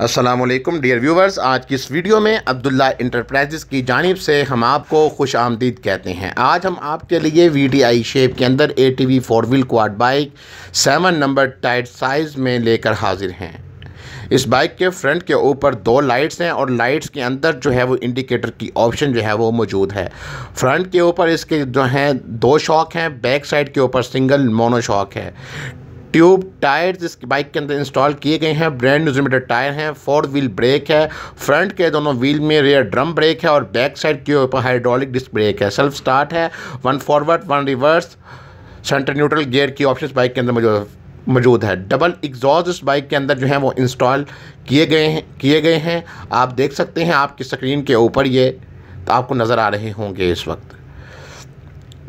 Aslam dear viewers आज की इस वीडियो में अब्दुल्ला इंटरप्राइजेस की जानब से हम आपको खुश आमदीद कहते हैं आज हम आपके लिए वी डी आई शेप के अंदर A T V four wheel quad bike seven number tight size में लेकर हाजिर हैं इस बाइक के फ्रंट के ऊपर दो लाइट्स हैं और लाइट्स के अंदर जो है वो इंडिकेटर की ऑप्शन जो है वो मौजूद है फ्रंट के ऊपर इसके जो हैं दो शॉक हैं बैक साइड के ऊपर सिंगल मोनो शॉक है ट्यूब टायर्स इस बाइक के अंदर इंस्टॉल किए गए हैं ब्रांड न्यूजीमीटर टायर हैं फोर व्हील ब्रेक है फ्रंट के दोनों व्हील में रेयर ड्रम ब्रेक है और बैक साइड के ऊपर हाइड्रोलिक डिस्क ब्रेक है सेल्फ स्टार्ट है one forward one reverse centre neutral gear की ऑप्शन बाइक के अंदर मौजूद मौजूद है डबल एग्जॉज इस बाइक के अंदर जो है वो इंस्टॉल किए गए हैं किए गए हैं आप देख सकते हैं आपकी स्क्रीन के ऊपर ये तो आपको नज़र आ रहे होंगे इस वक्त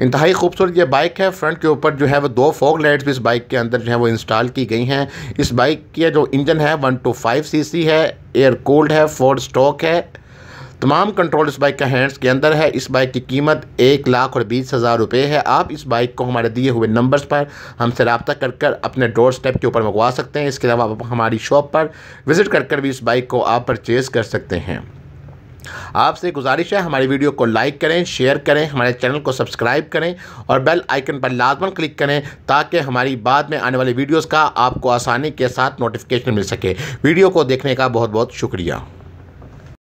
इंतहाई खूबसूरत ये बाइक है फ्रंट के ऊपर जो है वो दो फॉग लाइट्स भी इस बाइक के अंदर जो है वो इंस्टॉल की गई हैं इस बाइक के जो इंजन है वन टू फाइव सी है एयर कोल्ड है फोर स्टॉक है तमाम कंट्रोल इस बाइक का हैंड्स के अंदर है इस बाइक की कीमत एक लाख और बीस हज़ार रुपये है आप इस बाइक को हमारे दिए हुए नंबर्स पर हमसे रबता कर कर अपने डोर स्टेप के ऊपर मंगवा सकते हैं इसके अलावा आप हमारी शॉप पर विज़िट कर कर भी इस बाइक को आप परचेज़ कर सकते हैं आपसे गुजारिश है हमारी वीडियो को लाइक करें शेयर करें हमारे चैनल को सब्सक्राइब करें और बेल आइकन पर लाजमन क्लिक करें ताकि हमारी बाद में आने वाली वीडियोज़ का आपको आसानी के साथ नोटिफिकेशन मिल सके वीडियो को देखने का बहुत बहुत शुक्रिया